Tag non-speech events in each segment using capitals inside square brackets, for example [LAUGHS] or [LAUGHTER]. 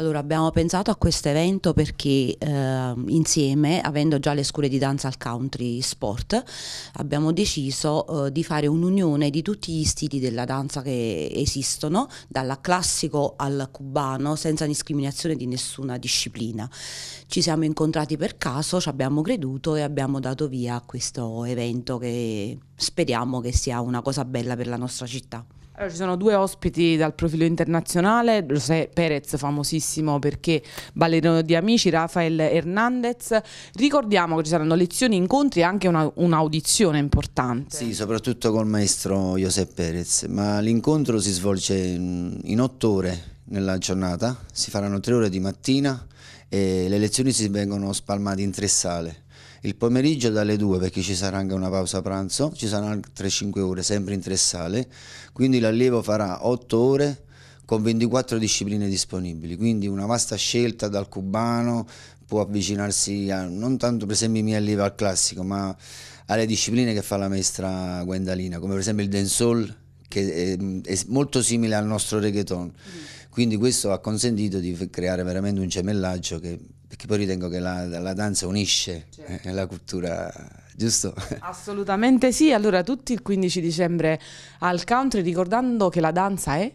Allora abbiamo pensato a questo evento perché eh, insieme, avendo già le scuole di danza al country sport, abbiamo deciso eh, di fare un'unione di tutti gli stili della danza che esistono, dalla classico al cubano, senza discriminazione di nessuna disciplina. Ci siamo incontrati per caso, ci abbiamo creduto e abbiamo dato via a questo evento che speriamo che sia una cosa bella per la nostra città. Allora, ci sono due ospiti dal profilo internazionale, José Perez famosissimo perché ballerino di amici, Rafael Hernandez. Ricordiamo che ci saranno lezioni, incontri e anche un'audizione importante. Sì, soprattutto col maestro José Perez, ma l'incontro si svolge in otto ore nella giornata, si faranno tre ore di mattina e le lezioni si vengono spalmate in tre sale il pomeriggio dalle 2 perché ci sarà anche una pausa pranzo, ci saranno altre 5 ore sempre in tre sale, quindi l'allievo farà 8 ore con 24 discipline disponibili, quindi una vasta scelta dal cubano, può avvicinarsi a, non tanto per esempio i miei allievi al classico, ma alle discipline che fa la maestra Gwendalina, come per esempio il dancehall che è, è molto simile al nostro reggaeton. Mm quindi questo ha consentito di creare veramente un gemellaggio che perché poi ritengo che la, la danza unisce certo. eh, la cultura, giusto? [LAUGHS] Assolutamente sì, allora tutti il 15 dicembre al country ricordando che la danza è...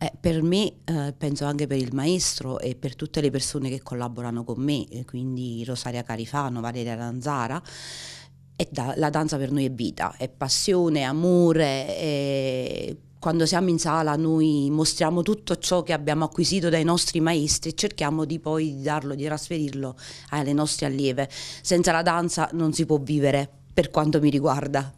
Eh, per me, eh, penso anche per il maestro e per tutte le persone che collaborano con me, eh, quindi Rosaria Carifano, Valeria Lanzara, da, la danza per noi è vita, è passione, amore, è quando siamo in sala noi mostriamo tutto ciò che abbiamo acquisito dai nostri maestri e cerchiamo di poi darlo, di trasferirlo alle nostre allieve. Senza la danza non si può vivere, per quanto mi riguarda.